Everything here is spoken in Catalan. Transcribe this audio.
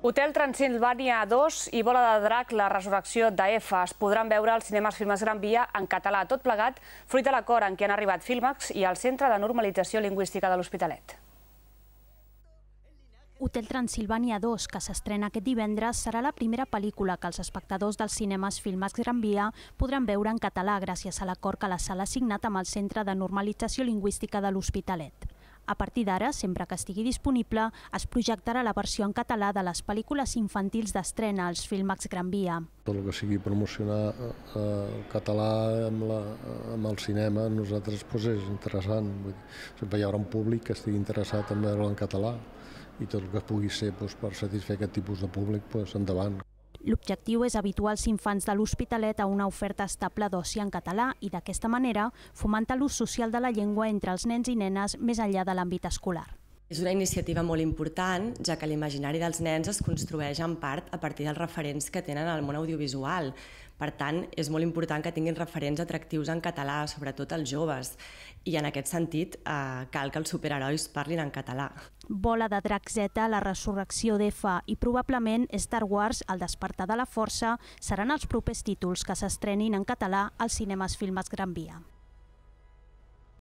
Hotel Transilvània 2 i Bola de Drac, la resurrecció d'EFA. Es podran veure als cinemes Filmes Gran Via en català, tot plegat, fruit de l'acord en què han arribat Filmax i el Centre de Normalització Lingüística de l'Hospitalet. Hotel Transilvània 2, que s'estrena aquest divendres, serà la primera pel·lícula que els espectadors dels cinemes Filmax Gran Via podran veure en català gràcies a l'acord que la sala ha signat amb el Centre de Normalització Lingüística de l'Hospitalet. A partir d'ara, sempre que estigui disponible, es projectarà la versió en català de les pel·lícules infantils d'estrena als Filmax Gran Via. Tot el que sigui promocionar eh, el català amb, la, amb el cinema a nosaltres doncs és interessant. Vull dir, sempre hi haurà un públic que estigui interessat en veure'l en català i tot el que pugui ser doncs, per satisfer aquest tipus de públic doncs, endavant. L'objectiu és habituar els infants de l'Hospitalet a una oferta estable d'oci en català i, d'aquesta manera, fomentar l'ús social de la llengua entre els nens i nenes més enllà de l'àmbit escolar. És una iniciativa molt important, ja que l'imaginari dels nens es construeix en part a partir dels referents que tenen al món audiovisual. Per tant, és molt important que tinguin referents atractius en català, sobretot els joves. I en aquest sentit, eh, cal que els superherois parlin en català. Bola de Drac Z, la resurrecció d'Efa i probablement Star Wars, el despertar de la força, seran els propers títols que s'estrenin en català als cinemes Filmes Gran Via.